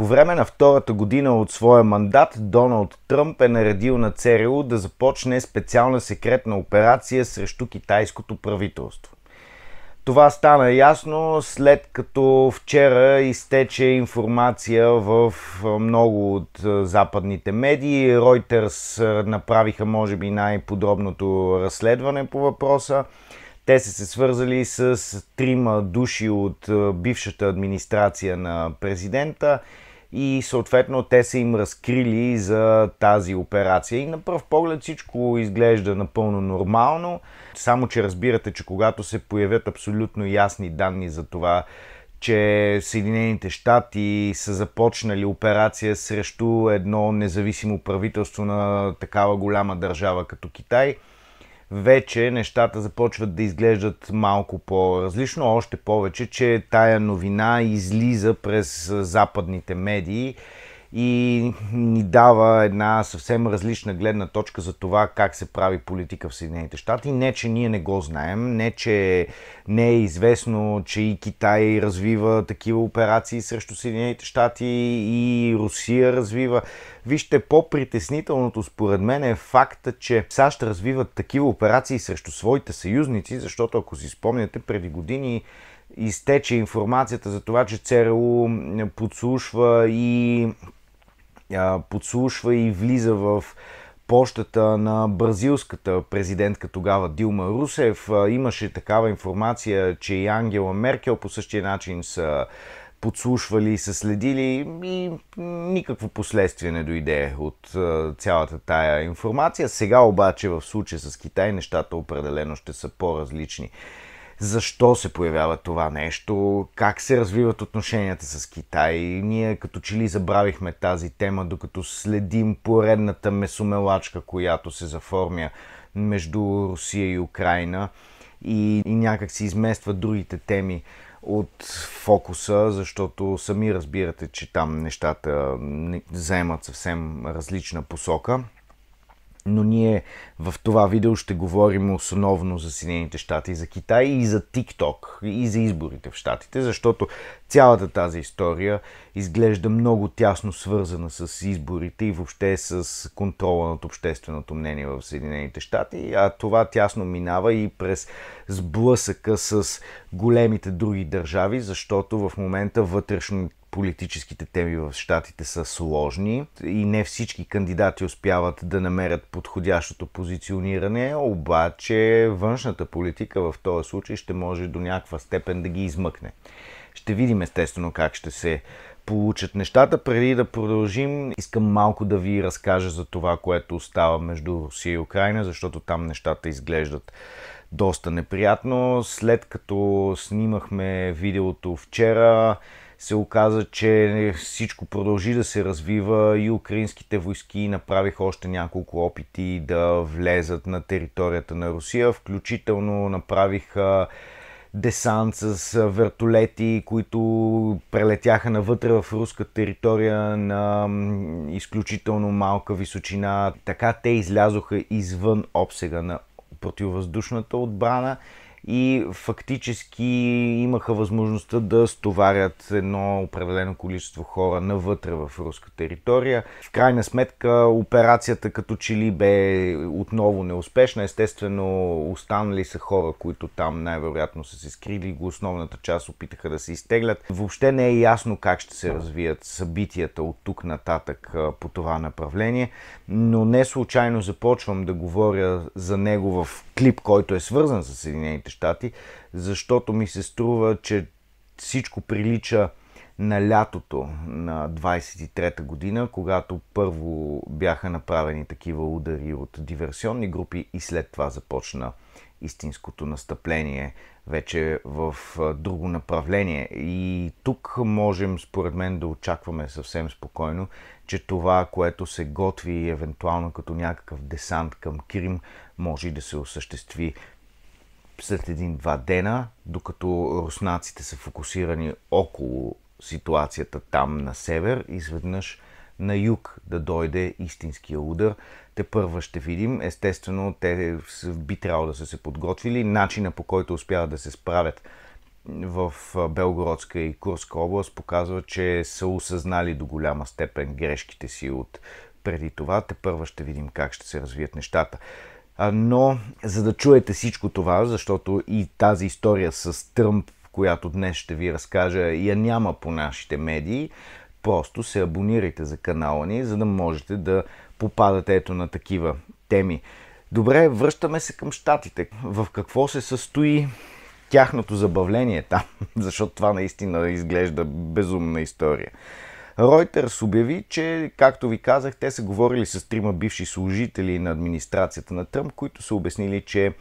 По време на втората година от своя мандат Доналд Тръмп е наредил на ЦРУ да започне специална секретна операция срещу китайското правителство. Това стана ясно след като вчера изтече информация в много от западните медии. Reuters направиха, може би, най-подробното разследване по въпроса. Те са се свързали с трима души от бившата администрация на президента и съответно те са им разкрили за тази операция. И на пръв поглед всичко изглежда напълно нормално, само че разбирате, че когато се появят абсолютно ясни данни за това, че Съединените щати са започнали операция срещу едно независимо правителство на такава голяма държава като Китай – вече нещата започват да изглеждат малко по-различно, още повече, че тая новина излиза през западните медии и ни дава една съвсем различна гледна точка за това как се прави политика в Съединените щати. Не, че ние не го знаем, не, че не е известно, че и Китай развива такива операции срещу Съединените щати и Русия развива. Вижте, по-притеснителното според мен е факта, че САЩ развиват такива операции срещу своите съюзници, защото ако си спомняте, преди години изтече информацията за това, че ЦРУ подслушва и подслушва и влиза в пощата на бразилската президентка тогава Дилма Русев. Имаше такава информация, че и Ангела Меркел по същия начин са подслушвали и са следили и никакво последствие не дойде от цялата тая информация. Сега обаче в случая с Китай нещата определено ще са по-различни защо се появява това нещо, как се развиват отношенията с Китай. Ние като че ли забравихме тази тема, докато следим поредната месомелачка, която се заформя между Русия и Украина и, и някак се изместват другите теми от фокуса, защото сами разбирате, че там нещата заемат съвсем различна посока но ние в това видео ще говорим основно за Съединените щати и за Китай и за TikTok и за изборите в щатите, защото цялата тази история изглежда много тясно свързана с изборите и въобще с контрола над общественото мнение в Съединените щати, а това тясно минава и през сблъсъка с големите други държави, защото в момента вътрешно политическите теми в щатите са сложни и не всички кандидати успяват да намерят подходящото позициониране, обаче външната политика в този случай ще може до някаква степен да ги измъкне. Ще видим естествено как ще се получат нещата. Преди да продължим, искам малко да ви разкажа за това, което остава между Русия и Украина, защото там нещата изглеждат доста неприятно. След като снимахме видеото вчера, се оказа, че нали, всичко продължи да се развива и украинските войски направиха още няколко опити да влезат на територията на Русия, включително направиха десант с вертолети, които прелетяха навътре в руска територия на изключително малка височина. Така те излязоха извън обсега на противовъздушната отбрана и фактически имаха възможността да стоварят едно определено количество хора навътре в руска територия. В крайна сметка операцията като че ли бе отново неуспешна. Естествено, останали са хора, които там най-вероятно са се скрили. Основната част опитаха да се изтеглят. Въобще не е ясно как ще се развият събитията от тук нататък по това направление, но не случайно започвам да говоря за него в клип, който е свързан с Съединените Съединените щати, защото ми се струва, че всичко прилича на лятото на 23-та година, когато първо бяха направени такива удари от диверсионни групи и след това започна истинското настъпление вече в друго направление. И тук можем, според мен, да очакваме съвсем спокойно, че това, което се готви евентуално като някакъв десант към Крим, може да се осъществи след един-два дена, докато руснаците са фокусирани около ситуацията там на север, изведнъж на юг да дойде истинския удар. Те първа ще видим. Естествено, те би трябвало да са се подготвили. Начина по който успяват да се справят в Белгородска и Курска област показва, че са осъзнали до голяма степен грешките си от преди това. Те първа ще видим как ще се развият нещата но за да чуете всичко това, защото и тази история с Тръмп, която днес ще ви разкажа, я няма по нашите медии, просто се абонирайте за канала ни, за да можете да попадате ето на такива теми. Добре, връщаме се към щатите. В какво се състои тяхното забавление там, защото това наистина изглежда безумна история. Reuters обяви, че, както ви казах, те са говорили с трима бивши служители на администрацията на Тръмп, които са обяснили, че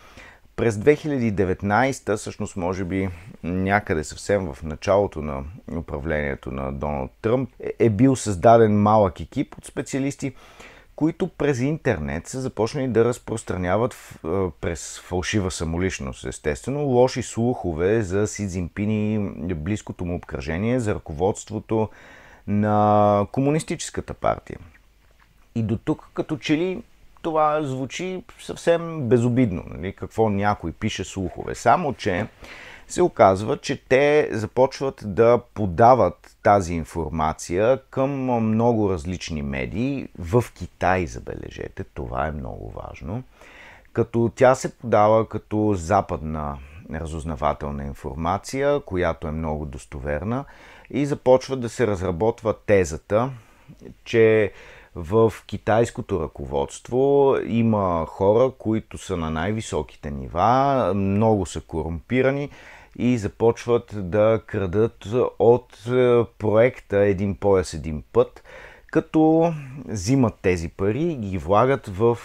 през 2019, всъщност може би някъде съвсем в началото на управлението на Доналд Тръмп, е, е бил създаден малък екип от специалисти, които през интернет са започнали да разпространяват през фалшива самоличност, естествено, лоши слухове за Си Цзинпин и близкото му обкръжение, за ръководството, на Комунистическата партия. И до тук като че ли това звучи съвсем безобидно, нали? какво някой пише слухове. Само, че се оказва, че те започват да подават тази информация към много различни медии в Китай, забележете, това е много важно, като тя се подава като западна разузнавателна информация, която е много достоверна, и започва да се разработва тезата, че в китайското ръководство има хора, които са на най-високите нива, много са корумпирани и започват да крадат от е, проекта Един пояс, един път – като взимат тези пари и ги влагат в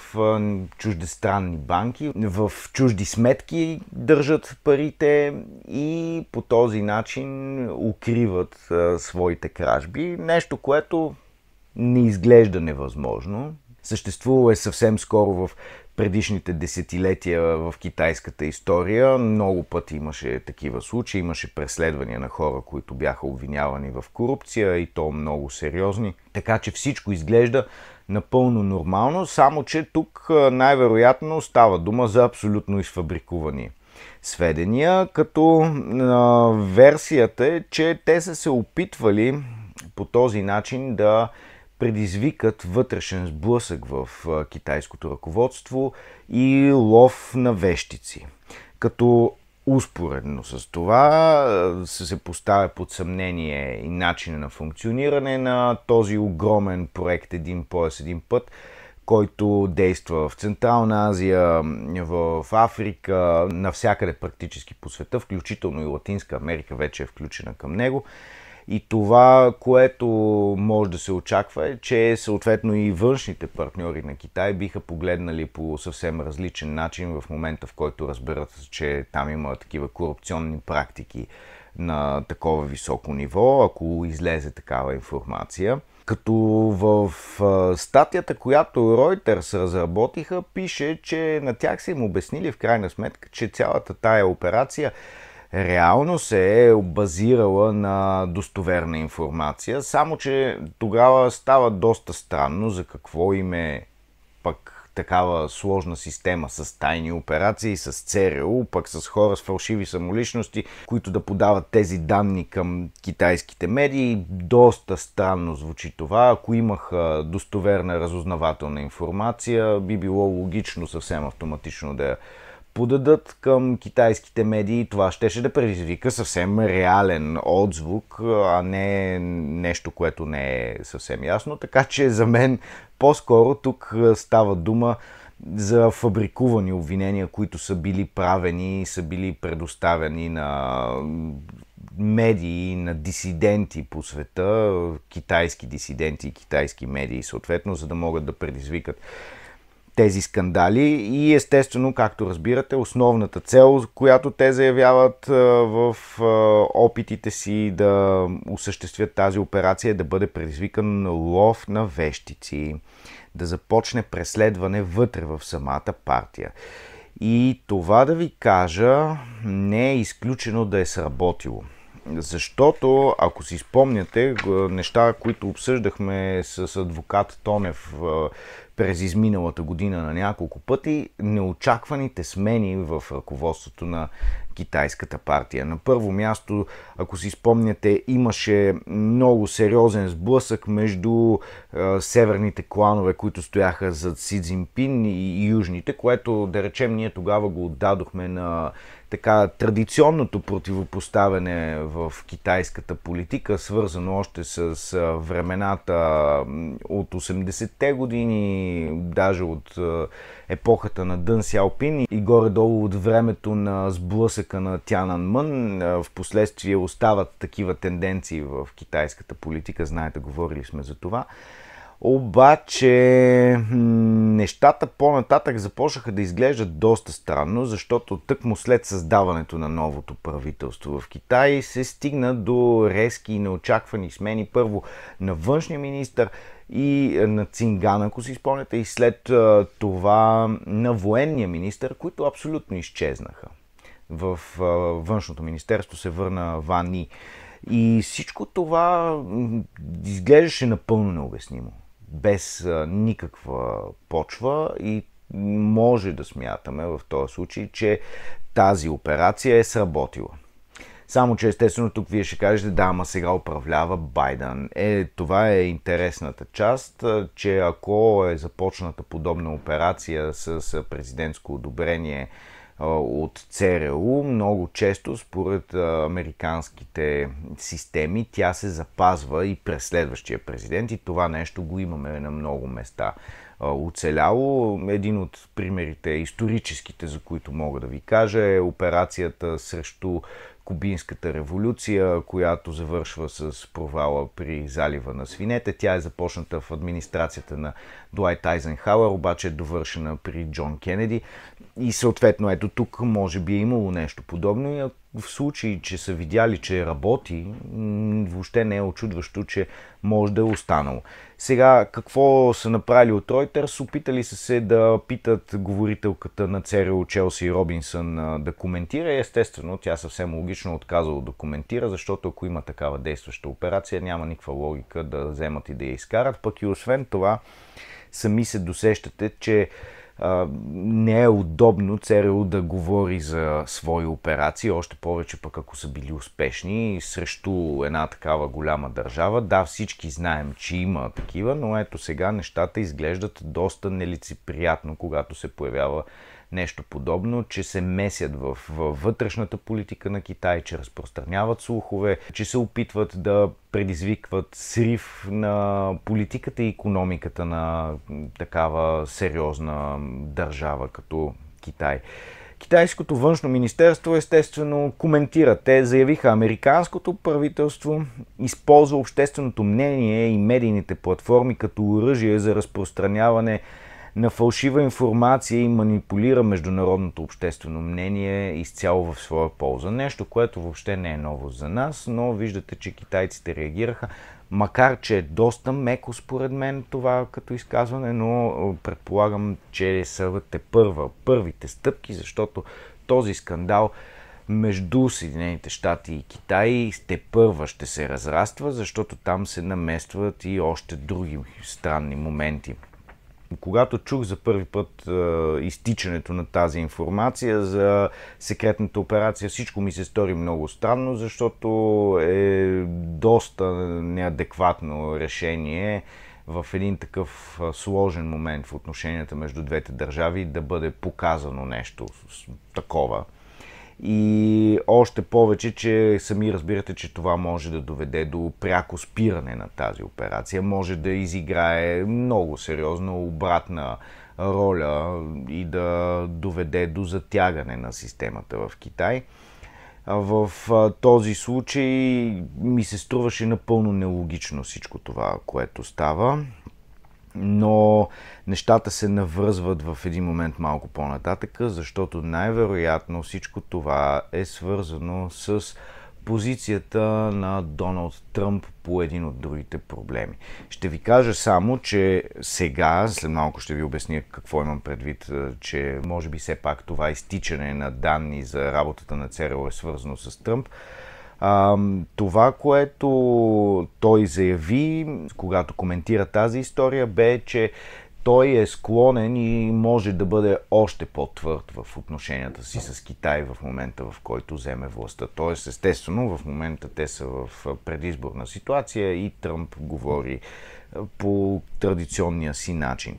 чуждестранни банки, в чужди сметки държат парите и по този начин укриват своите кражби. Нещо, което не изглежда невъзможно. Съществувало е съвсем скоро в предишните десетилетия в китайската история. Много пъти имаше такива случаи, имаше преследвания на хора, които бяха обвинявани в корупция и то много сериозни. Така че всичко изглежда напълно нормално, само че тук най-вероятно става дума за абсолютно изфабрикувани сведения, като а, версията е, че те са се опитвали по този начин да предизвикат вътрешен сблъсък в китайското ръководство и лов на вещици. Като успоредно с това се поставя под съмнение и начина на функциониране на този огромен проект Един пояс, един път, който действа в Централна Азия, в Африка, навсякъде практически по света, включително и Латинска Америка вече е включена към него. И това, което може да се очаква е, че съответно и външните партньори на Китай биха погледнали по съвсем различен начин в момента, в който разберат, че там има такива корупционни практики на такова високо ниво, ако излезе такава информация. Като в статията, която Reuters разработиха, пише, че на тях са им обяснили в крайна сметка, че цялата тая операция реално се е базирала на достоверна информация, само че тогава става доста странно за какво им е пък такава сложна система с тайни операции, с ЦРУ, пък с хора с фалшиви самоличности, които да подават тези данни към китайските медии. Доста странно звучи това. Ако имаха достоверна разузнавателна информация, би било логично съвсем автоматично да я подадат към китайските медии, това щеше да предизвика съвсем реален отзвук, а не нещо, което не е съвсем ясно. Така че за мен по-скоро тук става дума за фабрикувани обвинения, които са били правени и са били предоставени на медии, на дисиденти по света, китайски дисиденти и китайски медии, съответно, за да могат да предизвикат тези скандали и естествено, както разбирате, основната цел, която те заявяват в опитите си да осъществят тази операция е да бъде предизвикан лов на вещици, да започне преследване вътре в самата партия. И това да ви кажа не е изключено да е сработило. Защото, ако си спомняте, неща, които обсъждахме с адвокат Тонев през изминалата година на няколко пъти неочакваните смени в ръководството на китайската партия. На първо място, ако си спомняте, имаше много сериозен сблъсък между северните кланове, които стояха зад Си Цзинпин и южните, което да речем ние тогава го отдадохме на така традиционното противопоставяне в китайската политика, свързано още с времената от 80-те години, даже от епохата на Дън Сяопин и горе-долу от времето на сблъсъка на Тянан Мън. В последствие остават такива тенденции в китайската политика, знаете, говорили сме за това. Обаче нещата по-нататък започнаха да изглеждат доста странно, защото тъкмо след създаването на новото правителство в Китай се стигна до резки и неочаквани смени първо на външния министр и е, на Цинган, ако си спомняте, и след е, това на военния министр, които абсолютно изчезнаха. В е, външното министерство се върна Вани. И всичко това изглеждаше напълно необяснимо без никаква почва и може да смятаме в този случай, че тази операция е сработила. Само, че естествено тук вие ще кажете, да, ама сега управлява Байден. Е, това е интересната част, че ако е започната подобна операция с президентско одобрение от ЦРУ, много често според американските системи тя се запазва и през следващия президент и това нещо го имаме на много места оцеляло. Един от примерите, историческите, за които мога да ви кажа, е операцията срещу Кубинската революция, която завършва с провала при залива на свинете. Тя е започната в администрацията на Дуайт Айзенхауър, обаче е довършена при Джон Кенеди и съответно, ето тук може би е имало нещо подобно и в случай, че са видяли, че работи, въобще не е очудващо, че може да е останало. Сега, какво са направили от Reuters? Опитали са се да питат говорителката на ЦРУ Челси Робинсън да коментира. Естествено, тя съвсем логично отказала да коментира, защото ако има такава действаща операция, няма никаква логика да вземат и да я изкарат. Пък и освен това, сами се досещате, че не е удобно ЦРУ да говори за свои операции, още повече пък ако са били успешни срещу една такава голяма държава. Да, всички знаем, че има такива, но ето сега нещата изглеждат доста нелицеприятно, когато се появява нещо подобно, че се месят в, в вътрешната политика на Китай, че разпространяват слухове, че се опитват да предизвикват срив на политиката и економиката на такава сериозна държава като Китай. Китайското външно министерство естествено коментира. Те заявиха, американското правителство използва общественото мнение и медийните платформи като оръжие за разпространяване на фалшива информация и манипулира международното обществено мнение изцяло в своя полза. Нещо, което въобще не е ново за нас, но виждате, че китайците реагираха, макар че е доста меко според мен това като изказване, но предполагам, че са те първа, първите стъпки, защото този скандал между Съединените щати и Китай сте първа ще се разраства, защото там се наместват и още други странни моменти когато чух за първи път а, изтичането на тази информация за секретната операция, всичко ми се стори много странно, защото е доста неадекватно решение в един такъв сложен момент в отношенията между двете държави да бъде показано нещо такова и още повече, че сами разбирате, че това може да доведе до пряко спиране на тази операция, може да изиграе много сериозна обратна роля и да доведе до затягане на системата в Китай. В този случай ми се струваше напълно нелогично всичко това, което става но нещата се навръзват в един момент малко по-нататък, защото най-вероятно всичко това е свързано с позицията на Доналд Тръмп по един от другите проблеми. Ще ви кажа само, че сега, след малко ще ви обясня какво имам предвид, е, че може би все пак това изтичане на данни за работата на ЦРУ е свързано с Тръмп. А, това, което той заяви, когато коментира тази история, бе, че той е склонен и може да бъде още по-твърд в отношенията си с Китай в момента, в който вземе властта. Тоест, естествено, в момента те са в предизборна ситуация и Тръмп говори по традиционния си начин.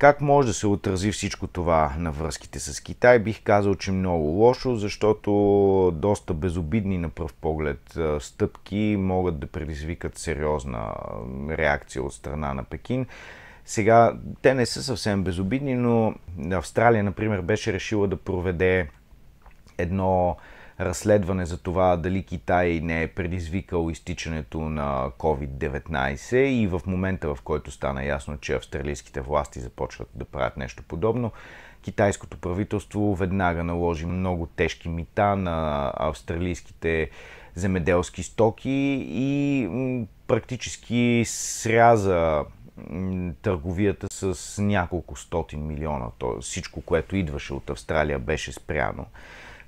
Как може да се отрази всичко това на връзките с Китай? Бих казал, че много лошо, защото доста безобидни на пръв поглед стъпки могат да предизвикат сериозна реакция от страна на Пекин. Сега, те не са съвсем безобидни, но Австралия, например, беше решила да проведе едно разследване за това дали Китай не е предизвикал изтичането на COVID-19 и в момента, в който стана ясно, че австралийските власти започват да правят нещо подобно, китайското правителство веднага наложи много тежки мита на австралийските земеделски стоки и практически сряза търговията с няколко стотин милиона. То, всичко, което идваше от Австралия, беше спряно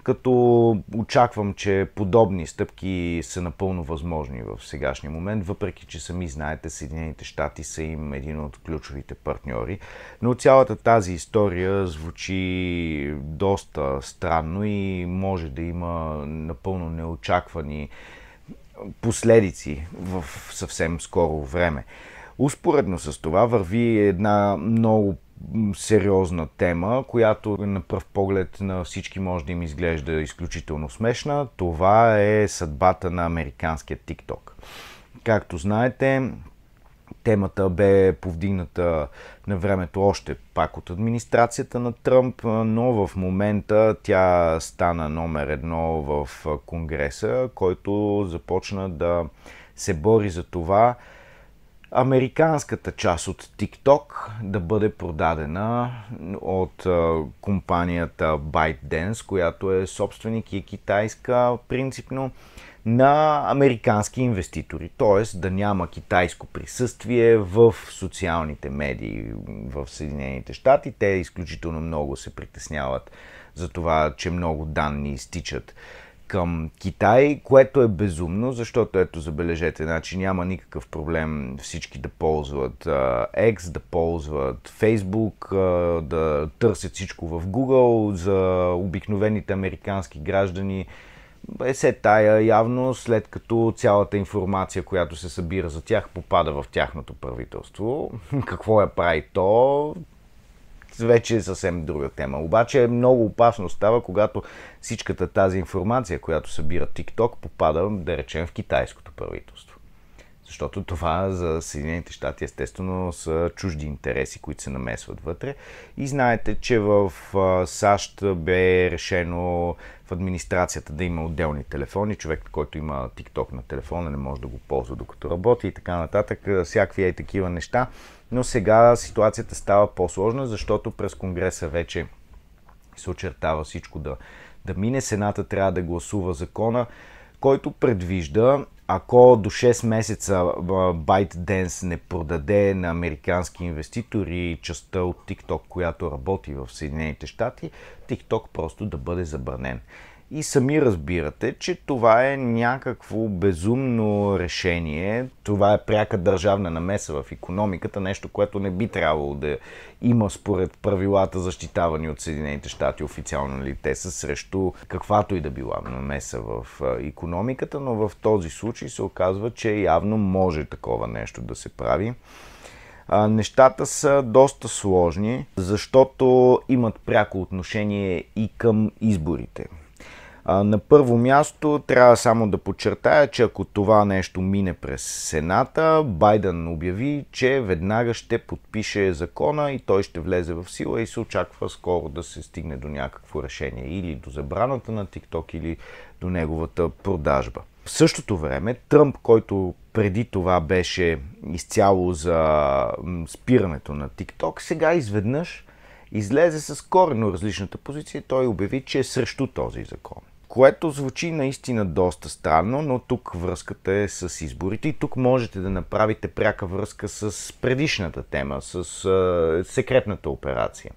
като очаквам, че подобни стъпки са напълно възможни в сегашния момент, въпреки че сами знаете, Съединените щати са им един от ключовите партньори. Но цялата тази история звучи доста странно и може да има напълно неочаквани последици в съвсем скоро време. Успоредно с това върви една много сериозна тема, която на пръв поглед на всички може да им изглежда изключително смешна. Това е съдбата на американския TikTok. Както знаете, темата бе повдигната на времето още пак от администрацията на Тръмп, но в момента тя стана номер едно в Конгреса, който започна да се бори за това американската част от TikTok да бъде продадена от компанията ByteDance, която е собственик и е китайска принципно на американски инвеститори, т.е. да няма китайско присъствие в социалните медии в Съединените щати. Те изключително много се притесняват за това, че много данни изтичат към Китай, което е безумно, защото ето забележете, значи няма никакъв проблем всички да ползват а, X, да ползват Facebook, а, да търсят всичко в Google, за обикновените американски граждани е се тая явно, след като цялата информация, която се събира за тях, попада в тяхното правителство. Какво я прави то? вече е съвсем друга тема. Обаче е много опасно става, когато всичката тази информация, която събира TikTok, попада, да речем, в китайското правителство. Защото това за Съединените щати естествено са чужди интереси, които се намесват вътре. И знаете, че в САЩ бе решено в администрацията да има отделни телефони. Човек, който има TikTok на телефона, не може да го ползва докато работи и така нататък. Всякакви и такива неща. Но сега ситуацията става по-сложна, защото през Конгреса вече се очертава всичко да, да мине. Сената трябва да гласува закона който предвижда ако до 6 месеца ByteDance не продаде на американски инвеститори частта от TikTok, която работи в Съединените щати, TikTok просто да бъде забранен. И сами разбирате, че това е някакво безумно решение. Това е пряка държавна намеса в економиката, нещо, което не би трябвало да има според правилата, защитавани от Съединените щати официално ли нали, те са срещу каквато и да била намеса в економиката, но в този случай се оказва, че явно може такова нещо да се прави нещата са доста сложни, защото имат пряко отношение и към изборите. На първо място трябва само да подчертая, че ако това нещо мине през Сената, Байден обяви, че веднага ще подпише закона и той ще влезе в сила и се очаква скоро да се стигне до някакво решение или до забраната на TikTok или до неговата продажба. В същото време Тръмп, който преди това беше изцяло за спирането на TikTok, сега изведнъж излезе с корено различната позиция и той обяви, че е срещу този закон което звучи наистина доста странно, но тук връзката е с изборите и тук можете да направите пряка връзка с предишната тема, с а, секретната операция.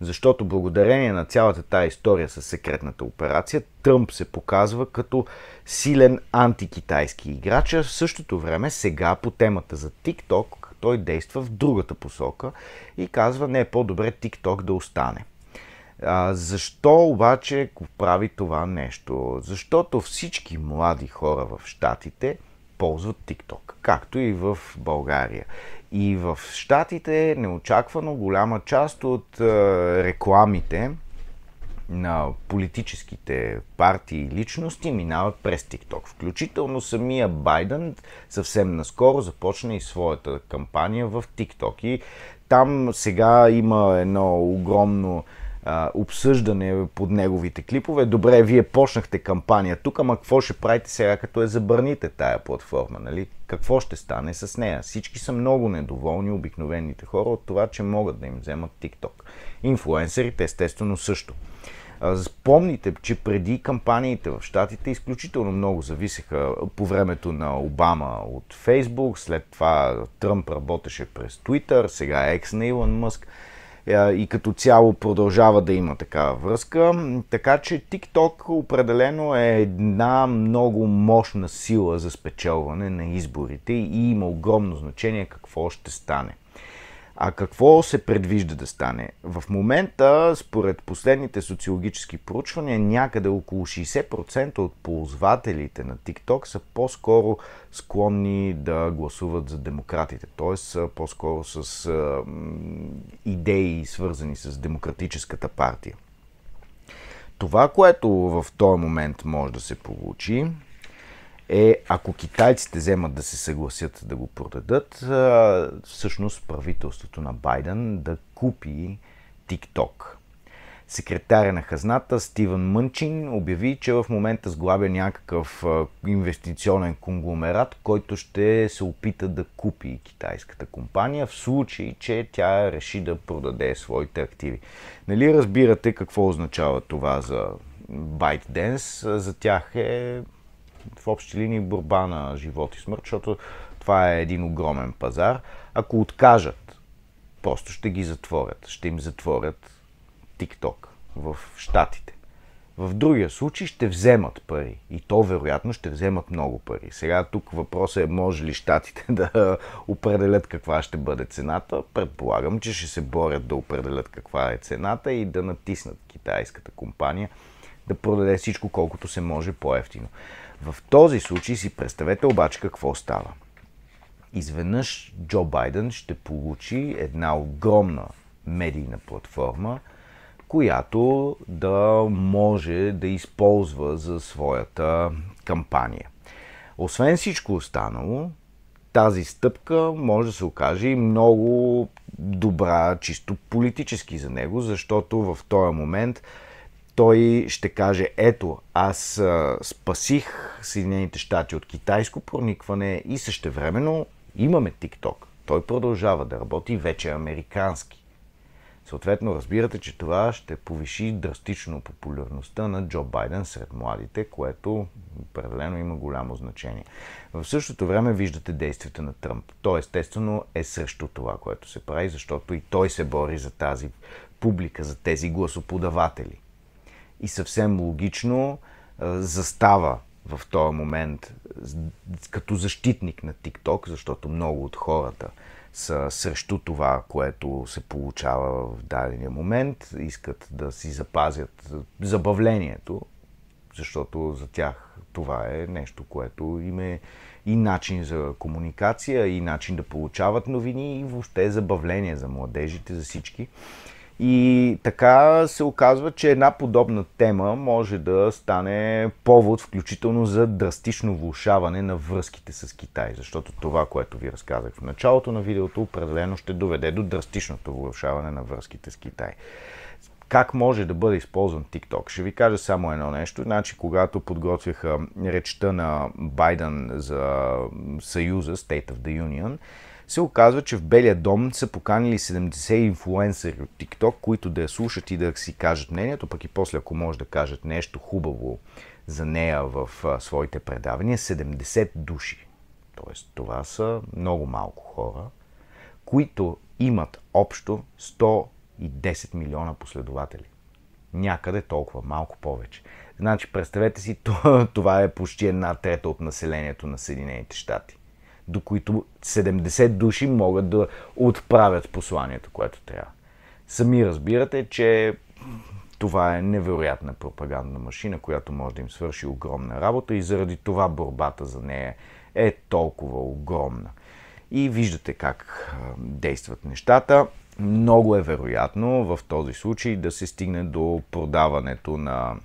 Защото благодарение на цялата тази история с секретната операция, Тръмп се показва като силен антикитайски играч, а в същото време сега по темата за Тикток, той действа в другата посока и казва не е по-добре Тикток да остане. А, защо обаче прави това нещо? Защото всички млади хора в Штатите ползват TikTok, както и в България. И в Штатите неочаквано голяма част от а, рекламите на политическите партии и личности минават през TikTok. Включително самия Байден съвсем наскоро започна и своята кампания в TikTok. И там сега има едно огромно обсъждане под неговите клипове. Добре, вие почнахте кампания тук, ама какво ще правите сега, като я забърните тая платформа? Нали? Какво ще стане с нея? Всички са много недоволни, обикновените хора, от това, че могат да им вземат TikTok. Инфлуенсерите, естествено, също. Спомните, че преди кампаниите в Штатите изключително много зависеха по времето на Обама от Фейсбук, след това Тръмп работеше през Twitter, сега е екс на Илон Мъск. Е, и като цяло продължава да има такава връзка. Така че TikTok определено е една много мощна сила за спечелване на изборите и има огромно значение какво ще стане. А какво се предвижда да стане? В момента, според последните социологически проучвания, някъде около 60% от ползвателите на TikTok са по-скоро склонни да гласуват за демократите, т.е. по-скоро с идеи, свързани с демократическата партия. Това, което в този момент може да се получи, е ако китайците вземат да се съгласят да го продадат, всъщност правителството на Байден да купи TikTok. Секретаря на хазната Стивен Мънчин обяви, че в момента сглабя някакъв инвестиционен конгломерат, който ще се опита да купи китайската компания в случай, че тя реши да продаде своите активи. Нали разбирате какво означава това за ByteDance? За тях е в общи линии борба на живот и смърт, защото това е един огромен пазар. Ако откажат, просто ще ги затворят. Ще им затворят TikTok в Штатите. В другия случай ще вземат пари. И то вероятно ще вземат много пари. Сега тук въпросът е може ли щатите да определят каква ще бъде цената. Предполагам, че ще се борят да определят каква е цената и да натиснат китайската компания да продаде всичко колкото се може по-ефтино. В този случай си представете обаче какво става. Изведнъж Джо Байден ще получи една огромна медийна платформа, която да може да използва за своята кампания. Освен всичко останало, тази стъпка може да се окаже и много добра, чисто политически за него, защото в този момент той ще каже, ето, аз а, спасих Съединените щати от китайско проникване и същевременно имаме TikTok. Той продължава да работи вече е американски. Съответно, разбирате, че това ще повиши драстично популярността на Джо Байден сред младите, което определено има голямо значение. В същото време виждате действията на Тръмп. Той естествено е срещу това, което се прави, защото и той се бори за тази публика, за тези гласоподаватели и съвсем логично застава в този момент като защитник на TikTok, защото много от хората са срещу това, което се получава в дадения момент, искат да си запазят забавлението, защото за тях това е нещо, което им е и начин за комуникация, и начин да получават новини, и въобще забавление за младежите, за всички. И така се оказва, че една подобна тема може да стане повод включително за драстично влушаване на връзките с Китай, защото това, което ви разказах в началото на видеото, определено ще доведе до драстичното влушаване на връзките с Китай как може да бъде използван TikTok. Ще ви кажа само едно нещо. Значи, когато подготвяха речта на Байден за Съюза, State of the Union, се оказва, че в Белия дом са поканили 70 инфлуенсъри от TikTok, които да я слушат и да си кажат мнението, пък и после ако може да кажат нещо хубаво за нея в своите предавания, 70 души. Тоест това са много малко хора, които имат общо 110 милиона последователи. Някъде толкова, малко повече. Значи, представете си, това е почти една трета от населението на Съединените щати до които 70 души могат да отправят посланието, което трябва. Сами разбирате, че това е невероятна пропагандна машина, която може да им свърши огромна работа и заради това борбата за нея е толкова огромна. И виждате как действат нещата. Много е вероятно в този случай да се стигне до продаването на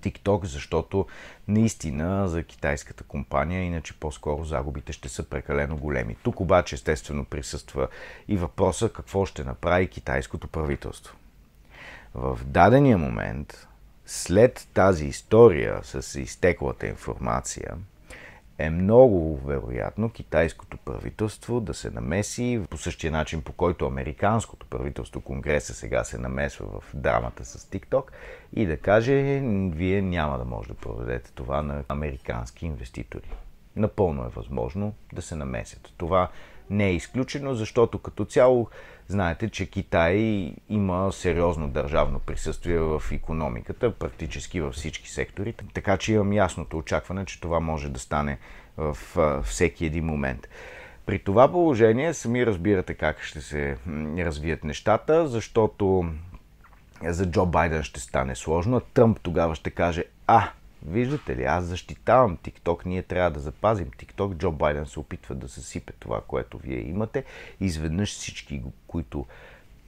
TikTok, защото наистина за китайската компания, иначе по-скоро загубите ще са прекалено големи. Тук обаче естествено присъства и въпроса какво ще направи китайското правителство. В дадения момент, след тази история с изтеклата информация – е много вероятно китайското правителство да се намеси по същия начин, по който американското правителство, Конгреса сега се намесва в драмата с ТикТок и да каже, е, вие няма да може да проведете това на американски инвеститори. Напълно е възможно да се намесят. Това не е изключено, защото като цяло Знаете, че Китай има сериозно държавно присъствие в економиката, практически във всички сектори, така че имам ясното очакване, че това може да стане в всеки един момент. При това положение сами разбирате как ще се развият нещата, защото за Джо Байден ще стане сложно. Тръмп тогава ще каже, а, Виждате ли, аз защитавам TikTok, ние трябва да запазим TikTok. Джо Байден се опитва да съсипе това, което вие имате. Изведнъж всички, които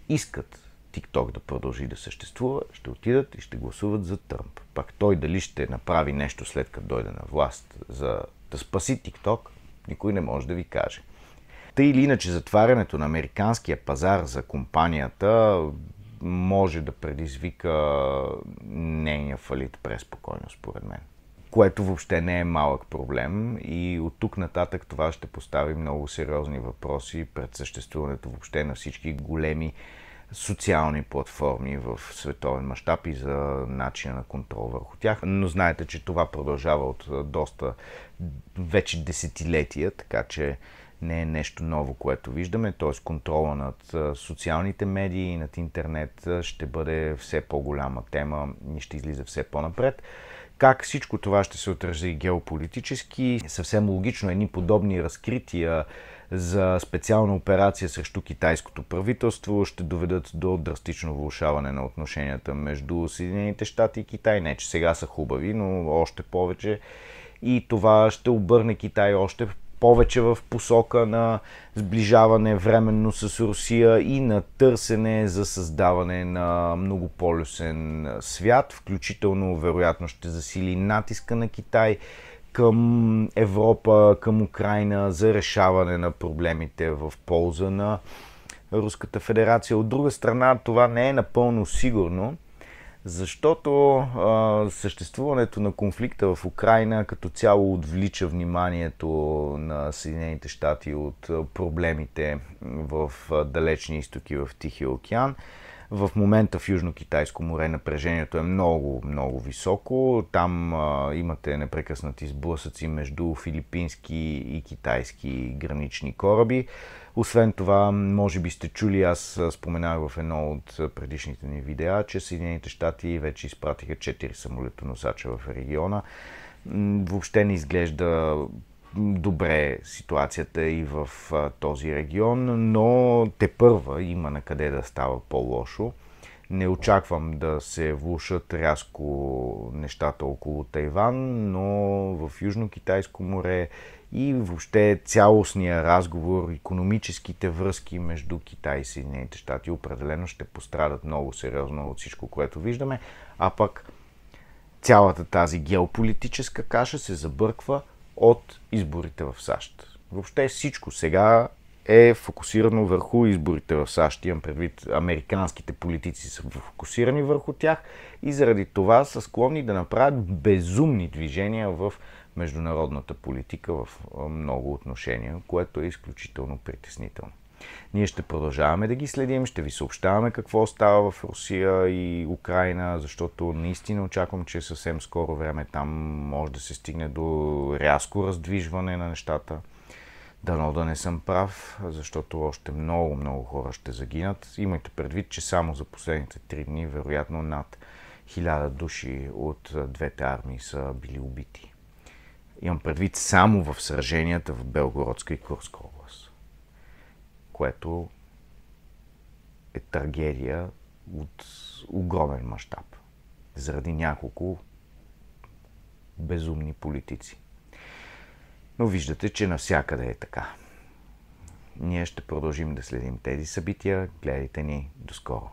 искат TikTok да продължи да съществува, ще отидат и ще гласуват за Тръмп. Пак той дали ще направи нещо след като дойде на власт за да спаси TikTok, никой не може да ви каже. Та или иначе затварянето на американския пазар за компанията може да предизвика нейния фалит преспокойно, според мен. Което въобще не е малък проблем и от тук нататък това ще постави много сериозни въпроси пред съществуването въобще на всички големи социални платформи в световен мащаб и за начина на контрол върху тях. Но знаете, че това продължава от доста вече десетилетия, така че не е нещо ново, което виждаме, т.е. контрола над социалните медии и над интернет ще бъде все по-голяма тема и ще излиза все по-напред. Как всичко това ще се отрази геополитически? Съвсем логично едни подобни разкрития за специална операция срещу китайското правителство ще доведат до драстично влушаване на отношенията между Съединените щати и Китай. Не, че сега са хубави, но още повече. И това ще обърне Китай още повече в посока на сближаване временно с Русия и на търсене за създаване на многополюсен свят, включително вероятно ще засили натиска на Китай към Европа, към Украина за решаване на проблемите в полза на Руската федерация. От друга страна, това не е напълно сигурно, защото а, съществуването на конфликта в Украина като цяло отвлича вниманието на Съединените щати от проблемите в далечни изтоки в Тихия океан. В момента в Южно-Китайско море напрежението е много, много високо. Там а, имате непрекъснати сблъсъци между филипински и китайски гранични кораби. Освен това, може би сте чули, аз споменах в едно от предишните ни видеа, че Съединените щати вече изпратиха 4 самолетоносача в региона. Въобще не изглежда добре ситуацията и в този регион, но те първа има на къде да става по-лошо. Не очаквам да се влушат рязко нещата около Тайван, но в Южно-Китайско море и въобще цялостния разговор, економическите връзки между Китай и Съединените щати определено ще пострадат много сериозно от всичко, което виждаме, а пък цялата тази геополитическа каша се забърква – от изборите в САЩ. Въобще всичко сега е фокусирано върху изборите в САЩ. Имам предвид, американските политици са фокусирани върху тях и заради това са склонни да направят безумни движения в международната политика в много отношения, което е изключително притеснително. Ние ще продължаваме да ги следим, ще ви съобщаваме какво става в Русия и Украина, защото наистина очаквам, че съвсем скоро време там може да се стигне до рязко раздвижване на нещата. Дано да не съм прав, защото още много, много хора ще загинат. Имайте предвид, че само за последните три дни, вероятно над хиляда души от двете армии са били убити. Имам предвид само в сраженията в Белгородска и Курска област което е трагедия от огромен мащаб заради няколко безумни политици. Но виждате, че навсякъде е така. Ние ще продължим да следим тези събития. Гледайте ни. До скоро!